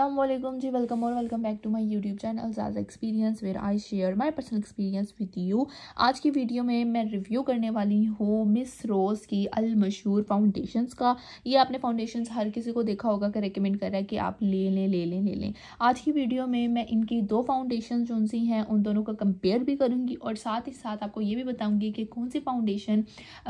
Aslam ji welcome और welcome back to my YouTube channel jazz experience where I share my personal experience with you आज की video में मैं review करने वाली हूँ मिस रोज़ की अल मशहूर फाउंडेशंस का ये आपने फाउंडेशंस हर किसी को देखा होगा कि रिकमेंड कर रहा है कि आप ले लें ले लें ले लें आज की वीडियो में मैं इनकी दो फाउंडेशन जो सी हैं उन दोनों का कंपेयर भी करूँगी और साथ ही साथ आपको ये भी बताऊँगी कि कौन सी फाउंडेशन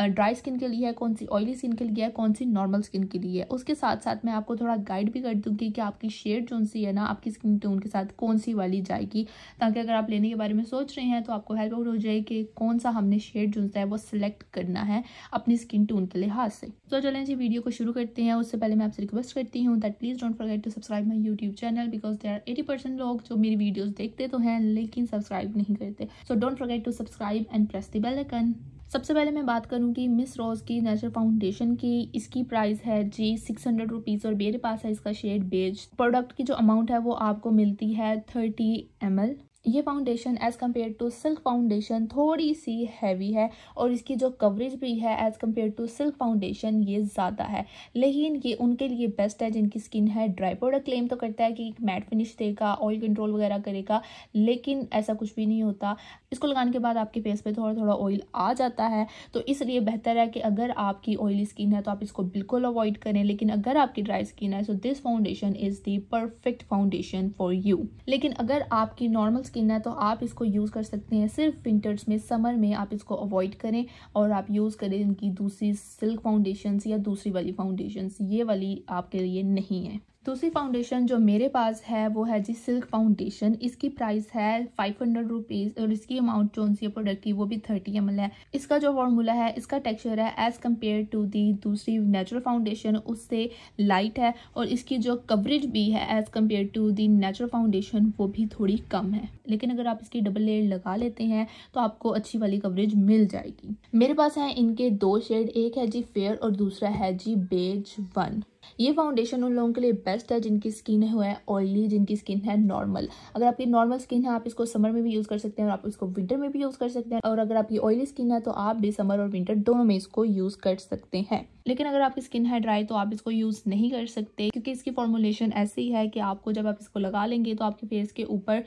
ड्राई स्किन के लिए है कौन सी ऑयली स्किन के लिए है कौन सी नॉर्मल स्किन के लिए है उसके साथ साथ मैं आपको थोड़ा गाइड भी कर दूँगी कि आपकी शेयर शेड जो सी है ना आपकी स्किन टोन के साथ कौन सी वाली जाएगी ताकि अगर आप लेने के बारे में सोच रहे हैं तो आपको हेल्प आउट हो जाए कि कौन सा हमने शेड जो है वो सिलेक्ट करना है अपनी स्किन टोन के लिहाज से तो चलें जी वीडियो को शुरू करते हैं उससे पहले मैं आपसे रिक्वेस्ट करती हूँ that please don't forget to subscribe my YouTube channel because they are eighty percent लोग जो मेरी वीडियोज़ देखते तो हैं लेकिन सब्सक्राइब नहीं करते so don't forget to subscribe and press the bell icon सबसे पहले मैं बात करूँगी मिस रोज़ की नेचर फाउंडेशन की इसकी प्राइस है जी सिक्स हंड्रेड रुपीज़ और मेरे पास है इसका शेड बेज प्रोडक्ट की जो अमाउंट है वो आपको मिलती है थर्टी एम ये foundation as compare to silk foundation थोड़ी सी हैवी है और इसकी जो कवरेज भी है as compare to silk foundation ये ज़्यादा है लेकिन ये उनके लिए बेस्ट है जिनकी स्किन है ड्राई प्रोडक्ट क्लेम तो करता है कि एक मैट फिनिश देगा ऑयल कंट्रोल वगैरह करेगा लेकिन ऐसा कुछ भी नहीं होता इसको लगाने के बाद आपके फेस पर थोड़ा थोड़ा ऑयल आ जाता है तो इसलिए बेहतर है कि अगर आपकी ऑयली स्किन है तो आप इसको बिल्कुल अवॉइड करें लेकिन अगर आपकी ड्राई स्किन है so this foundation is the perfect foundation for you लेकिन अगर आपकी नॉर्मल स्किन है तो आप इसको यूज़ कर सकते हैं सिर्फ विंटर्स में समर में आप इसको अवॉइड करें और आप यूज़ करें इनकी दूसरी सिल्क फाउंडेशन या दूसरी वाली फाउंडेशन ये वाली आपके लिए नहीं है दूसरी फाउंडेशन जो मेरे पास है वो है जी सिल्क फाउंडेशन इसकी प्राइस है फाइव हंड्रेड रुपीज़ और इसकी अमाउंट जो उनसी प्रोडक्ट की वो भी थर्टी एम है इसका जो फॉर्मूला है इसका टेक्सचर है एज़ कम्पेयर टू दी दूसरी नेचुरल फाउंडेशन उससे लाइट है और इसकी जो कवरेज भी है as compare to the natural foundation वो भी थोड़ी कम है लेकिन अगर आप इसकी डबल लेयर लगा लेते हैं तो आपको अच्छी वाली कवरेज मिल जाएगी मेरे पास है इनके दो शेड एक है जी फेयर और दूसरा है जी बेज वन ये फाउंडेशन उन लोगों के लिए बेस्ट है जिनकी स्किन है ऑयली जिनकी स्किन है नॉर्मल अगर आपकी नॉर्मल स्किन है आप इसको समर में भी यूज़ कर सकते हैं और आप इसको विंटर में भी यूज़ कर सकते हैं और अगर आपकी ऑयली स्किन है तो आप भी समर और विंटर दोनों में इसको यूज़ कर सकते हैं लेकिन अगर आपकी स्किन है ड्राई तो आप इसको यूज़ नहीं कर सकते क्योंकि इसकी फॉर्मुलेशन ऐसी है कि आपको जब आप इसको लगा लेंगे तो आपके फेस के ऊपर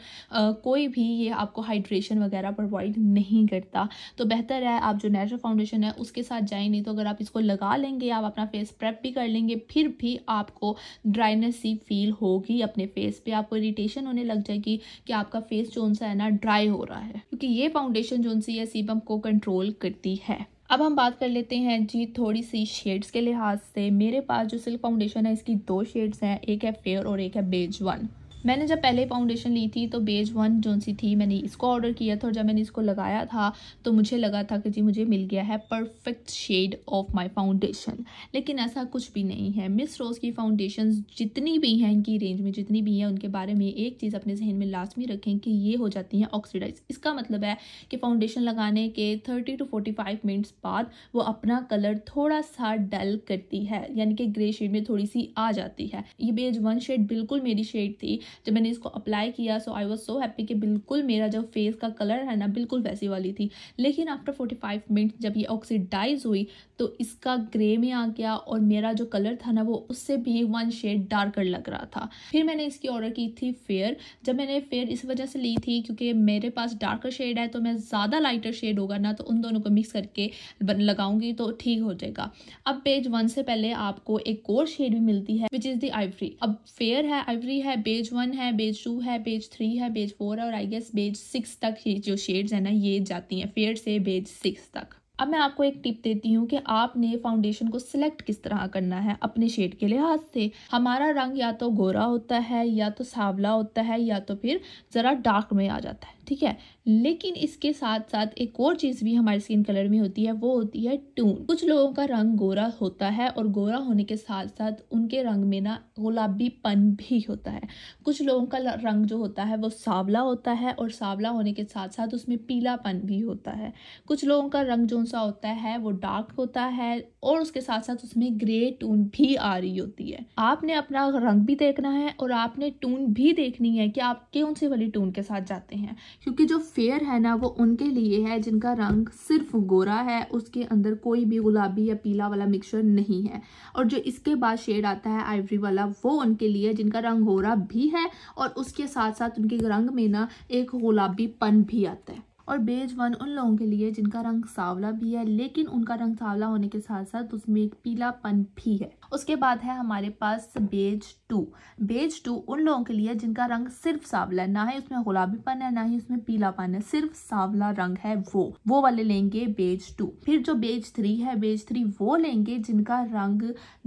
कोई भी ये आपको हाइड्रेशन वगैरह प्रोवाइड नहीं करता तो बेहतर है आप जो नेचुरल फाउंडेशन है उसके साथ जाए नहीं तो अगर आप इसको लगा लेंगे आप अपना फेस प्रेप भी कर लेंगे फिर फिर भी आपको ड्राइनेस सी फील होगी अपने फेस पे आपको इरिटेशन होने लग जाएगी कि आपका फेस जो सा है ना ड्राई हो रहा है क्योंकि ये फाउंडेशन जो सी है सीबम को कंट्रोल करती है अब हम बात कर लेते हैं जी थोड़ी सी शेड्स के लिहाज से मेरे पास जो सिल्क फाउंडेशन है इसकी दो शेड्स हैं एक है फेयर और एक है बेज वन मैंने जब पहले फाउंडेशन ली थी तो बेज वन जो सी थी मैंने इसको ऑर्डर किया था और जब मैंने इसको लगाया था तो मुझे लगा था कि जी मुझे मिल गया है perfect shade of my foundation लेकिन ऐसा कुछ भी नहीं है मिस रोज़ की फाउंडेशन जितनी भी हैं इनकी रेंज में जितनी भी हैं उनके बारे में एक चीज़ अपने जहन में लाजमी रखें कि ये हो जाती हैं ऑक्सीडाइज इसका मतलब है कि फाउंडेशन लगाने के thirty to forty five minutes बाद वो अपना कलर थोड़ा सा डल करती है यानी कि ग्रे शेड में थोड़ी सी आ जाती है ये बेज वन शेड बिल्कुल मेरी शेड थी जब मैंने इसको अप्लाई किया सो आई वॉज सो हैप्पी कि बिल्कुल मेरा जो फेस का कलर है ना बिल्कुल वैसी वाली थी लेकिन आफ्टर फोर्टी फाइव मिनट जब ये ऑक्सीडाइज हुई तो इसका ग्रे में आ गया और मेरा जो कलर था ना वो उससे भी वन शेड डार्कर लग रहा था फिर मैंने इसकी ऑर्डर की थी फेयर जब मैंने फेयर इस वजह से ली थी क्योंकि मेरे पास डार्कर शेड है तो मैं ज़्यादा लाइटर शेड होगा ना तो उन दोनों को मिक्स करके लगाऊंगी तो ठीक हो जाएगा अब पेज वन से पहले आपको एक और शेड भी मिलती है विच इज़ दी आइवरी अब फेयर है आइवरी है पेज वन वन है बेज टू है पेज थ्री है पेज फोर है और आई गेस बेज सिक्स तक ये जो शेड्स है ना ये जाती हैं फेयर से बेज सिक्स तक अब मैं आपको एक टिप देती हूँ कि आपने फाउंडेशन को सिलेक्ट किस तरह करना है अपने शेड के लिहाज से हमारा रंग या तो गोरा होता है या तो सावला होता है या तो फिर ज़रा डार्क में आ जाता है ठीक है लेकिन इसके साथ साथ एक और चीज़ भी हमारे स्किन कलर में होती है वो होती है टून कुछ लोगों का रंग गोरा होता है और गोरा होने के साथ साथ उनके रंग में ना गुलाबी पन भी होता है कुछ लोगों का रंग जो होता है वो सावला होता है और सावला होने के साथ साथ उसमें पीलापन भी होता है कुछ लोगों का रंग जो सा होता है वो डार्क होता है और उसके साथ साथ उसमें ग्रे टून भी आ रही होती है आपने अपना रंग भी देखना है और आपने टून भी देखनी है कि आप कौन सी वाली टून के साथ जाते हैं क्योंकि जो फेयर है ना वो उनके लिए है जिनका रंग सिर्फ गोरा है उसके अंदर कोई भी गुलाबी या पीला वाला मिक्सचर नहीं है और जो इसके बाद शेड आता है आइवरी वाला वो उनके लिए जिनका रंग गोरा भी है और उसके साथ साथ उनके रंग में ना एक गुलाबीपन भी आता है और बेज वन उन लोगों के लिए जिनका रंग सावला भी है लेकिन उनका रंग सावला होने के साथ साथ उसमें एक पीलापन भी है उसके बाद है हमारे पास बेज टू बेज टू उन लोगों के लिए जिनका रंग सिर्फ सावला है ना ही उसमें गुलाबीपन है ना ही उसमें पीलापन है सिर्फ सावला रंग है वो वो वाले लेंगे बेज टू फिर जो बेज थ्री है बेज थ्री वो लेंगे जिनका रंग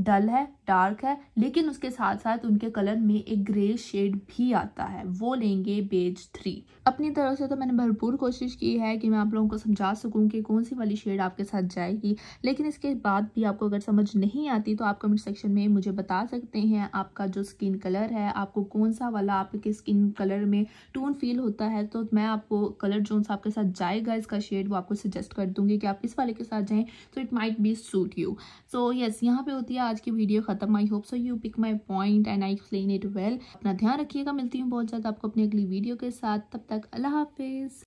डल है डार्क है लेकिन उसके साथ साथ उनके कलर में एक ग्रे शेड भी आता है वो लेंगे बेज थ्री अपनी तरफ से तो मैंने भरपूर कोशिश कोशिश की है कि मैं आप लोगों को समझा सकूँ कि कौन सी वाली शेड आपके साथ जाएगी लेकिन इसके बाद भी आपको अगर समझ नहीं आती तो आप कमेंट सेक्शन में मुझे बता सकते हैं आपका जो स्किन कलर है आपको कौन सा वाला आपके स्किन कलर में टोन फील होता है तो मैं आपको कलर जो आपके साथ जाएगा इसका शेड वो आपको सजेस्ट कर दूंगी कि आप इस वाले के साथ जाएँ तो it might be suit you so yes यहाँ पे होती है आज की वीडियो खत्म I hope so you pick my point and I explain it well अपना ध्यान रखिएगा मिलती हूँ बहुत ज़्यादा आपको अपनी अगली वीडियो के साथ तब तक अल्लाह हाफिज़